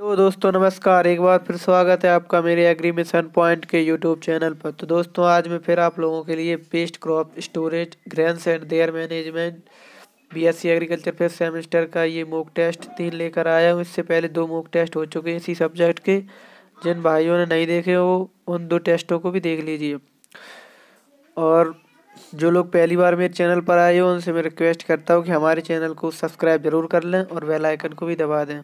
hello दोस्तों नमस्कार एक बार फिर स्वागत है आपका मेरे एग्रीमिशन पॉइंट के यूट्यूब चैनल पर तो दोस्तों आज मैं फिर आप लोगों के लिए pest crop storage grains and their management BSc agriculture फिर सेमेस्टर का ये मॉक टेस्ट तीन लेकर आया हूँ इससे पहले दो मॉक टेस्ट हो चुके हैं इसी सब्जेक्ट के जिन भाइयों ने नहीं देखे वो उन दो टेस्टों को भी देख लीजिए और जो लोग पहली बार मेरे चैनल पर आए हो उनसे मैं रिक्वेस्ट करता हूँ कि हमारे चैनल को सब्सक्राइब जरूर कर लें और बेलाइकन को भी दबा दें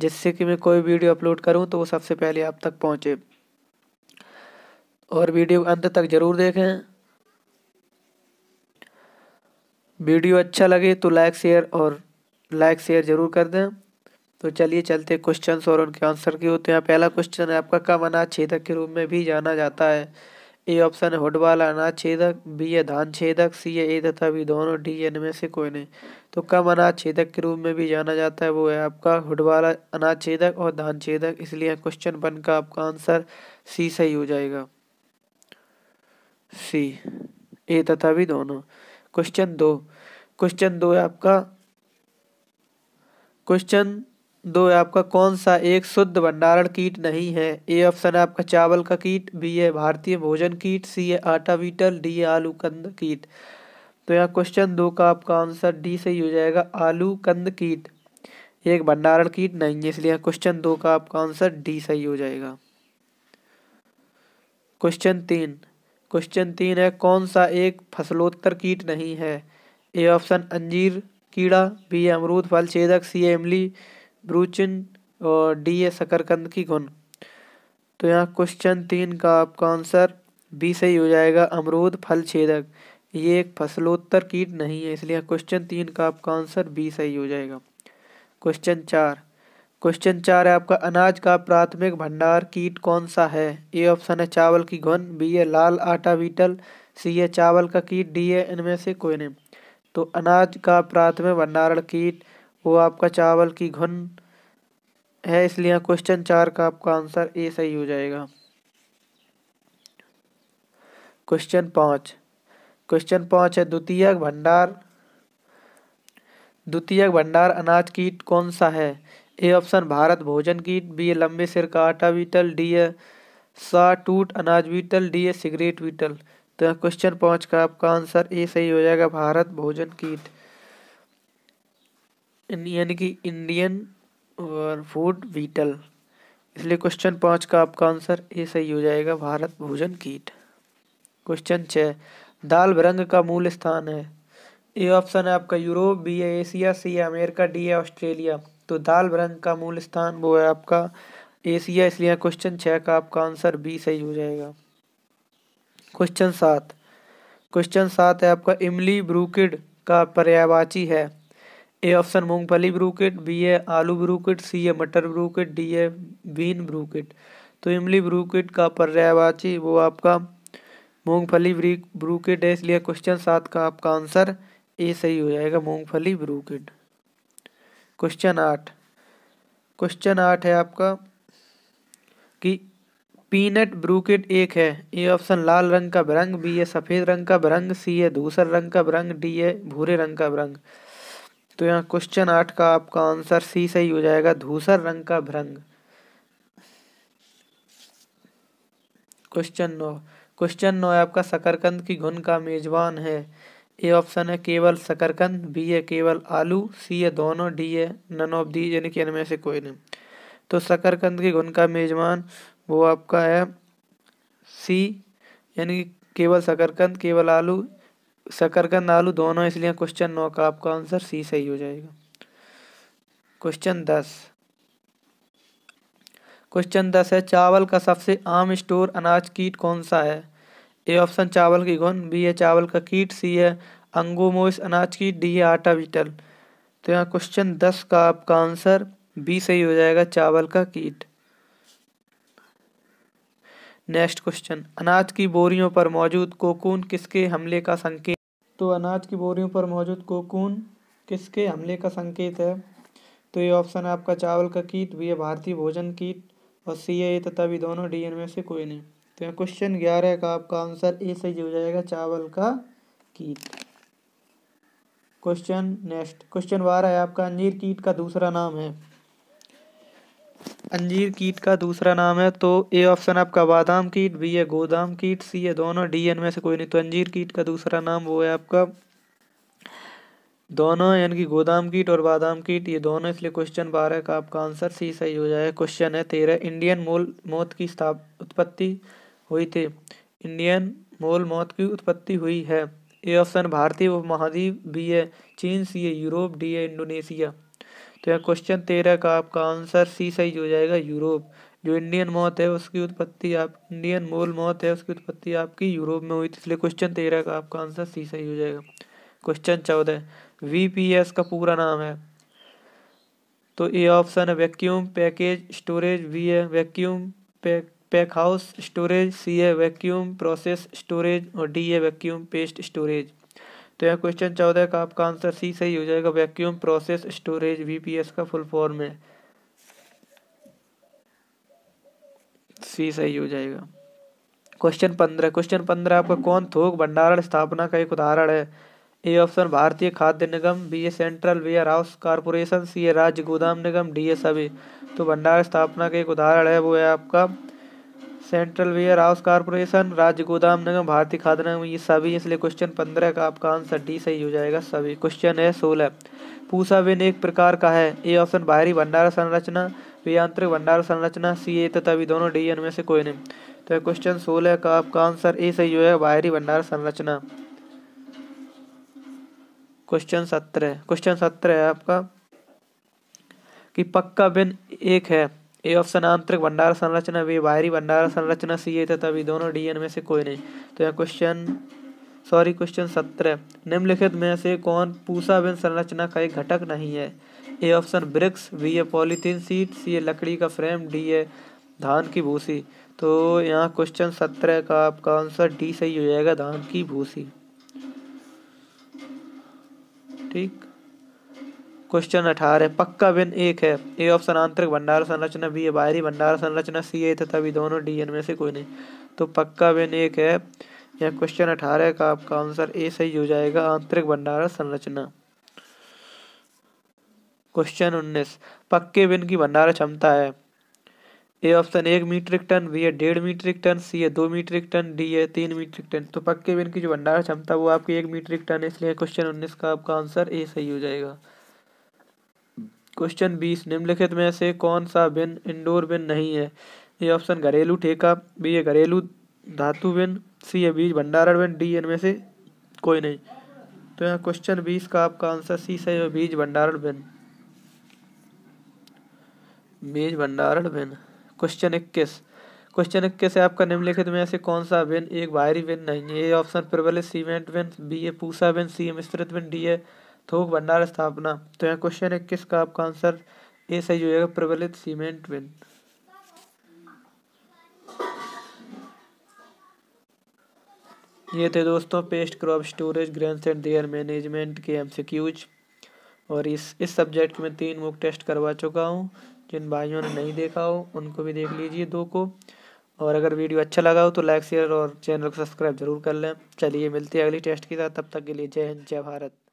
जिससे कि मैं कोई वीडियो अपलोड करूं तो वो सबसे पहले आप तक पहुंचे और वीडियो अंत तक ज़रूर देखें वीडियो अच्छा लगे तो लाइक शेयर और लाइक शेयर ज़रूर कर दें तो चलिए चलते क्वेश्चन और उनके आंसर के होते हैं पहला क्वेश्चन है आपका कम अनाज छेदक के रूप में भी जाना जाता है ए ऑप्शन है हुड वाला अनाज छेदक बी है धान छेदक सी है ए तथा बी दोनों डी एन में से कोई नहीं तो कम अनाज छेदक के रूप में भी जाना जाता है वो है आपका हुड वाला अनाज छेदक और धान छेदक इसलिए क्वेश्चन वन का आपका आंसर सी सही हो जाएगा सी ए तथा बी दोनों क्वेश्चन दो क्वेश्चन दो है आपका क्वेश्चन दो आपका कौन सा एक शुद्ध भंडारण कीट नहीं है ए ऑप्शन है आपका चावल का कीट बी है भारतीय भोजन कीट सी है आटा बीटल डी है आलू कंद कीट तो यहाँ क्वेश्चन दो का आपका आंसर डी सही हो जाएगा आलू कंद कीट एक भंडारण कीट नहीं है इसलिए क्वेश्चन दो का आपका आंसर डी सही हो जाएगा क्वेश्चन तीन क्वेश्चन तीन है कौन सा एक फसलोत्तर कीट नहीं है ए ऑप्शन अंजीर कीड़ा बी अमरूद फल छेदक सी इमली ब्रूचिन और डी ए शकरकंद की घुन तो यहाँ क्वेश्चन तीन का आपका आंसर बी सही हो जाएगा अमरूद फल छेदक ये एक फसलोत्तर कीट नहीं है इसलिए क्वेश्चन तीन का आपका आंसर बी सही हो जाएगा क्वेश्चन चार क्वेश्चन चार है आपका अनाज का प्राथमिक भंडार कीट कौन सा है ए ऑप्शन है चावल की घुन बी है लाल आटा बीटल सी है चावल का कीट डी है इनमें से कोई नहीं तो अनाज का प्राथमिक भंडारण कीट वो आपका चावल की घुन है इसलिए यहाँ क्वेश्चन चार का आपका आंसर ए सही हो जाएगा क्वेश्चन पाँच क्वेश्चन पाँच है द्वितीय भंडार द्वितीय भंडार अनाज कीट कौन सा है ए ऑप्शन भारत भोजन कीट बी लंबे सिर का आटा बीटल डी ए सा टूट अनाज बीटल डी ए सिगरेट बीटल तो क्वेश्चन पाँच का आपका आंसर ए सही हो जाएगा भारत भोजन कीट यानी कि इंडियन और फूड बीटल इसलिए क्वेश्चन पाँच का आपका आंसर ये सही हो जाएगा भारत भोजन कीट क्वेश्चन छः दाल भरंग का मूल स्थान है ए ऑप्शन है आपका यूरोप बी है एशिया सी है अमेरिका डी है ऑस्ट्रेलिया तो दाल भरंग का मूल स्थान वो है आपका एशिया इसलिए क्वेश्चन छः का आपका आंसर बी सही हो जाएगा क्वेश्चन सात क्वेश्चन सात है आपका इमली ब्रूकिड का पर्यावाची है ए ऑप्शन मूंगफली ब्रूकेट बी है आलू ब्रूकेट सी है मटर ब्रूकेट डी है बीन ब्रूकेट तो इमली ब्रूकेट का पर्यायवाची वो आपका मूंगफली ब्रूकेट है इसलिए क्वेश्चन सात का आपका आंसर ए सही हो जाएगा मूंगफली ब्रूकेट क्वेश्चन आठ क्वेश्चन आठ है आपका कि पीनट ब्रूकेट एक है ए ऑप्शन लाल रंग का बरंग बी है सफ़ेद रंग का बरंग सी है दूसर रंग का बरंग डी है भूरे रंग का बरंग तो यहाँ क्वेश्चन आठ का आपका आंसर सी सही हो जाएगा धूसर रंग का भ्रंग क्वेश्चन नौ क्वेश्चन नौ आपका शकरकंद की घुन का मेजबान है ए ऑप्शन है केवल शकरकंद बी है केवल आलू सी है दोनों डी है नन ऑफ दी यानी कि इनमें से कोई नहीं तो शकरकंद की घुन का मेजबान वो आपका है सी यानी केवल शकरकंद केवल आलू शकरकंद आलू दोनों इसलिए क्वेश्चन नौ का आपका आंसर सी सही हो जाएगा क्वेश्चन दस क्वेश्चन दस है चावल का सबसे आम स्टोर अनाज कीट कौन सा है ए ऑप्शन चावल की घुन बी है चावल का कीट सी है अंगोमोस अनाज कीट डी है आटा बीटल तो यहाँ क्वेश्चन दस का आपका आंसर बी सही हो जाएगा चावल का कीट नेक्स्ट क्वेश्चन अनाज की बोरियों पर मौजूद कोकून किसके हमले का संकेत तो अनाज की बोरियों पर मौजूद कोकून किसके हमले का संकेत है तो ये ऑप्शन है आपका चावल का कीट बी है भारतीय भोजन कीट और सी ए तथा भी दोनों डी में से कोई नहीं तो यहाँ क्वेश्चन ग्यारह का आपका आंसर ए सही हो जाएगा चावल का कीट क्वेश्चन नेक्स्ट क्वेश्चन बारह है आपका अंजीर कीट का दूसरा नाम है अंजीर कीट का दूसरा नाम है तो ए ऑप्शन आपका बादाम कीट बी है गोदाम कीट सी है दोनों डी एन में से कोई नहीं तो अंजीर कीट का दूसरा नाम वो है आपका दोनों यानी कि गोदाम कीट और बादाम कीट ये दोनों इसलिए क्वेश्चन बारह का आपका आंसर सी सही हो जाएगा क्वेश्चन है तेरह इंडियन मोल मौत की स्थाप उत्पत्ति हुई थी इंडियन मोल मौत की उत्पत्ति हुई है ए ऑप्शन भारतीय उपमहाद्वीप बी है चीन सी है यूरोप डी है इंडोनेशिया तो यह क्वेश्चन तेरह का आपका आंसर सी सही हो जाएगा यूरोप जो इंडियन मौत है उसकी उत्पत्ति आप इंडियन मूल मौत है उसकी उत्पत्ति आपकी यूरोप में हुई थी इसलिए क्वेश्चन तेरह का आपका आंसर सी सही हो जाएगा क्वेश्चन चौदह वीपीएस का पूरा नाम है तो ए ऑप्शन है वैक्यूम पैकेज स्टोरेज वी है vacuum pack pack house storage C है वैक्यूम प्रोसेस स्टोरेज और डी है वैक्यूम पेस्ट स्टोरेज तो यह क्वेश्चन चौदह का आपका आंसर सी सही हो जाएगा वैक्यूम प्रोसेस स्टोरेज वीपीएस का फुल फॉर्म है सी सही हो जाएगा क्वेश्चन पंद्रह क्वेश्चन पंद्रह आपका कौन थोक भंडारण स्थापना का एक उदाहरण है ए ऑप्शन भारतीय खाद्य निगम बी ए central warehouse corporation C ए राज्य गोदाम निगम डी ए सभी तो भंडार स्थापना का एक उदाहरण है वो है आपका सेंट्रल वेयर हाउस कारपोरेशन राज्य गोदाम निगम भारतीय खाद्य निगम ये सभी इसलिए क्वेश्चन पंद्रह का आपका आंसर डी सही हो जाएगा सभी क्वेश्चन है सोलह पूसा बिन एक प्रकार का है ए ऑप्शन बाहरी भंडारा संरचना वे आंतरिक भंडारा संरचना सी ए तथा तभी दोनों डी में से कोई नहीं तो क्वेश्चन सोलह का आपका आंसर ए सही हो जाएगा बाहरी भंडारा संरचना क्वेश्चन सत्रह क्वेश्चन सत्रह है आपका कि पक्का बिन एक है ए ऑप्शन आंतरिक भंडार संरचना बी बाहरी भंडार संरचना सी ए तथा भी दोनों डी एन में से कोई नहीं तो यहाँ क्वेश्चन सॉरी क्वेश्चन सत्रह निम्नलिखित में से कौन पूसा बिन संरचना का एक घटक नहीं है ए ऑप्शन ब्रिक्स वी ए पॉलीथीन सीट सी ए लकड़ी का फ्रेम डी ए धान की भूसी तो यहाँ क्वेश्चन सत्रह का आपका आंसर डी सही हो जाएगा धान की भूसी ठीक क्वेश्चन अठारह पक्का बिन एक है ए ऑप्शन आंतरिक भंडार संरचना बी है बाहरी भंडार संरचना सी ए तथा भी दोनों डी एन में से कोई नहीं तो पक्का बिन एक है या क्वेश्चन अठारह का आपका आंसर ए सही हो जाएगा आंतरिक भंडार संरचना क्वेश्चन उन्नीस पक्के बिन की भंडार क्षमता है ए ऑप्शन एक मीट्रिक टन बी है डेढ़ मीट्रिक टन सी है दो मीट्रिक टन डी है तीन मीट्रिक टन तो पक्के बिन की जो भंडार क्षमता वो आपकी एक मीट्रिक टन है इसलिए क्वेश्चन उन्नीस का आपका आंसर ए सही हो जाएगा क्वेश्चन बीस निम्नलिखित में से कौन सा बिन इंडोर बिन नहीं है ये ऑप्शन घरेलू ठेका बी है घरेलू धातु बिन सी है बीज भंडारण बिन डी इनमें से कोई नहीं तो यहाँ क्वेश्चन बीस का आपका आंसर सी सही है बीज भंडारण बिन बीज भंडारण बिन क्वेश्चन इक्कीस क्वेश्चन इक्कीस है आपका निम्नलिखित में से कौन सा बिन एक बाहरी बिन नहीं है ऑप्शन प्रबल सीमेंट बिन बी ए पूसा बिन सी ए मिश्रित बिन डी ए थोक तो भंडार स्थापना तो यहाँ क्वेश्चन है किसका आपका आंसर ए सही हो जाएगा प्रबलित सीमेंट विन ये थे दोस्तों pest crop storage grains and their management के एमसीक्यूज और इस इस सब्जेक्ट में तीन बुक टेस्ट करवा चुका हूँ जिन भाइयों ने नहीं देखा हो उनको भी देख लीजिए दो को और अगर वीडियो अच्छा लगा हो तो लाइक शेयर और चैनल को सब्सक्राइब जरूर कर लें चलिए मिलते हैं अगली टेस्ट के साथ तब तक के लिए जय हिंद जय भारत